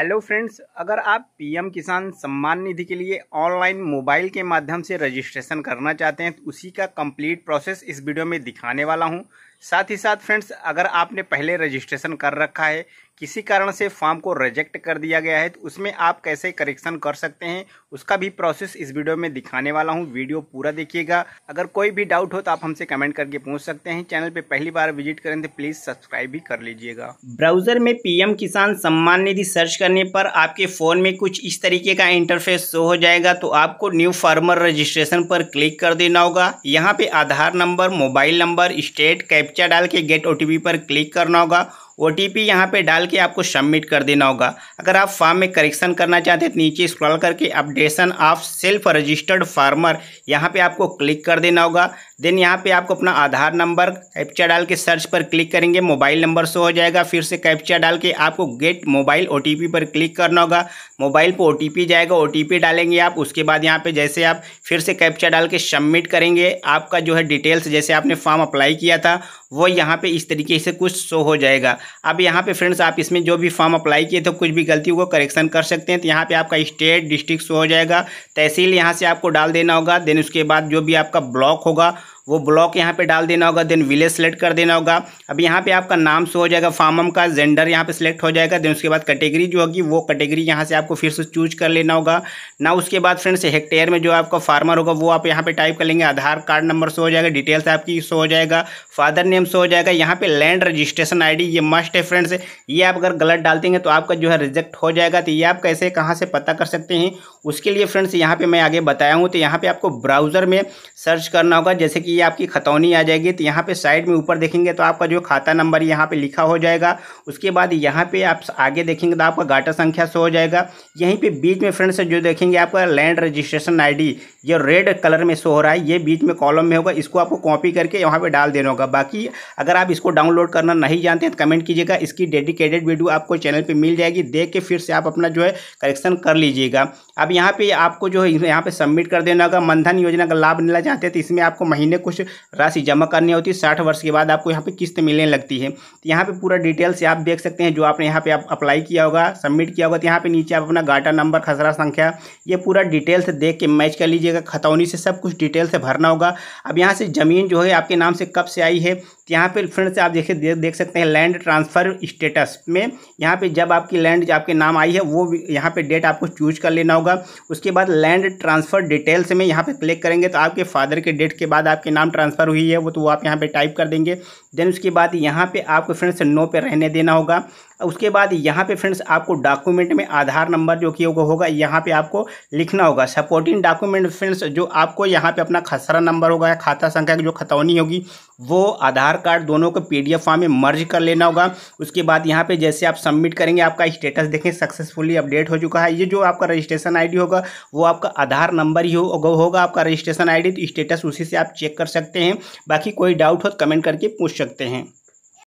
hello friends अगर आप PM किसान सम्मान निधि के लिए ऑनलाइन मोबाइल के माध्यम से रजिस्ट्रेशन करना चाहते हैं तो उसी का कंप्लीट प्रोसेस इस वीडियो में दिखाने वाला हूं साथ ही साथ फ्रेंड्स अगर आपने पहले रजिस्ट्रेशन कर रखा है किसी कारण से फॉर्म को रिजेक्ट कर दिया गया है तो उसमें आप कैसे करेक्शन कर सकते हैं उसका भी प्रोसेस इस वीडियो में दिखाने वाला हूं वीडियो पूरा देखिएगा अगर कोई भी डाउट हो तो आप हमसे कमेंट करके पूछ सकते हैं चैनल पे पहली बार विजिट करें तो प्लीज सब्सक्राइब भी कर लीजिएगा ब्राउजर में पीएम किसान सम्मान निधि सर्च करने पर आपके फोन में कुछ इस तरीके का इंटरफेस शो हो जाएगा तो आपको न्यू फार्मर रजिस्ट्रेशन पर क्लिक कर देना होगा यहाँ पे Aadhaar number mobile number state cap captcha डाल के गेट ओ पर क्लिक करना होगा ओ टी पी यहाँ पर डाल के आपको सबमिट कर देना होगा अगर आप फॉर्म में करेक्शन करना चाहते हैं तो नीचे स्क्रॉल करके updation of self registered farmer यहाँ पे आपको क्लिक कर देना होगा देन यहाँ पे आपको अपना आधार नंबर कैप्चा डाल के सर्च पर क्लिक करेंगे मोबाइल नंबर शो हो जाएगा फिर से कैप्चा डाल के आपको गेट मोबाइल ओ पर क्लिक करना होगा मोबाइल पर ओ जाएगा ओ डालेंगे आप उसके बाद यहाँ पे जैसे आप फिर से कैप्चा डाल के सबमिट करेंगे आपका जो है डिटेल्स जैसे आपने फॉर्म अप्लाई किया था वो यहाँ पे इस तरीके से कुछ शो हो जाएगा अब यहाँ पे फ्रेंड्स आप इसमें जो भी फॉर्म अप्लाई किए थे कुछ भी गलती हुआ करेक्शन कर सकते हैं तो यहाँ पे आपका स्टेट डिस्ट्रिक्ट शो हो जाएगा तहसील यहाँ से आपको डाल देना होगा देन उसके बाद जो भी आपका ब्लॉक होगा वो ब्लॉक यहाँ पे डाल देना होगा देन विलेज सेलेक्ट कर देना होगा अब यहाँ पे आपका नाम से हो जाएगा फार्म का जेंडर यहाँ पे सिलेक्ट हो जाएगा देन उसके बाद कैटेगरी जो होगी वो कैटेगरी यहाँ से आपको फिर से चूज कर लेना होगा ना उसके बाद फ्रेंड्स हेक्टेयर में जो आपका फार्मर होगा वो आप यहाँ पे टाइप कर लेंगे आधार कार्ड नंबर से हो जाएगा डिटेल्स आपकी शो हो जाएगा फादर नेम से हो जाएगा यहाँ पे लैंड रजिस्ट्रेशन आई ये मस्ट है फ्रेंड्स ये आप अगर गलत डाल देंगे तो आपका जो है रिजेक्ट हो जाएगा तो ये आप कैसे कहाँ से पता कर सकते हैं उसके लिए फ्रेंड्स यहाँ पर मैं आगे बताया हूँ तो यहाँ पर आपको ब्राउजर में सर्च करना होगा जैसे कि ये आपकी खतौनी आ जाएगी तो यहाँ पे साइड में ऊपर देखेंगे तो आपका जो खाता नंबर यहाँ पे लिखा हो जाएगा उसके बाद यहाँ पे आप आगे देखेंगे तो आपका घाटा संख्या सो हो जाएगा यहीं पे बीच में फ्रेंड्स जो देखेंगे आपका लैंड रजिस्ट्रेशन आईडी ये रेड कलर में सो हो रहा है ये बीच में कॉलम में होगा इसको आपको कॉपी करके यहाँ पर डाल देना होगा बाकी अगर आप इसको डाउनलोड करना नहीं जानते तो कमेंट कीजिएगा इसकी डेडिकेटेड वीडियो आपको चैनल पर मिल जाएगी देख के फिर से आप अपना जो है करेक्शन कर लीजिएगा अब यहाँ पर आपको जो है यहाँ पर सबमिट कर देना होगा मनधन योजना का लाभ मिलना चाहते हैं तो इसमें आपको महीने को कुछ राशि जमा करनी होती है साठ वर्ष के बाद आपको यहाँ पे किस्त मिलने लगती है तो यहाँ पे पूरा डिटेल से आप देख सकते हैं जो आपने यहाँ पे आप अप्लाई किया होगा सबमिट किया होगा तो यहाँ पे नीचे आप अपना गाटा नंबर खसरा संख्या ये पूरा डिटेल से देख के मैच कर लीजिएगा खतौनी से सब कुछ डिटेल से भरना होगा अब यहाँ से ज़मीन जो है आपके नाम से कब से आई है यहाँ पे फ्रेंड्स आप देखिए देख, देख सकते हैं लैंड ट्रांसफ़र स्टेटस में यहाँ पे जब आपकी लैंड आपके नाम आई है वो यहाँ पे डेट आपको चूज कर लेना होगा उसके बाद लैंड ट्रांसफ़र डिटेल्स में यहाँ पे क्लिक करेंगे तो आपके फादर के डेट के बाद आपके नाम ट्रांसफ़र हुई है वो तो वो आप यहाँ पर टाइप कर देंगे देन उसके बाद यहाँ पर आपको फ्रेंड्स नो पर रहने देना होगा उसके बाद यहाँ पे फ्रेंड्स आपको डॉक्यूमेंट में आधार नंबर जो कि होगा यहाँ पे आपको लिखना होगा सपोर्टिंग डॉक्यूमेंट फ्रेंड्स जो आपको यहाँ पे अपना खसरा नंबर होगा या खाता संख्या की जो खतौनी होगी वो आधार कार्ड दोनों को पी फॉर्म में मर्ज कर लेना होगा उसके बाद यहाँ पर जैसे आप सबमिट करेंगे आपका स्टेटस देखें सक्सेसफुली अपडेट हो चुका है ये जो आपका रजिस्ट्रेशन आई होगा वो आपका आधार नंबर ही होगा आपका रजिस्ट्रेशन आई तो स्टेटस उसी से आप चेक कर सकते हैं बाकी कोई डाउट हो तो कमेंट करके पूछ सकते हैं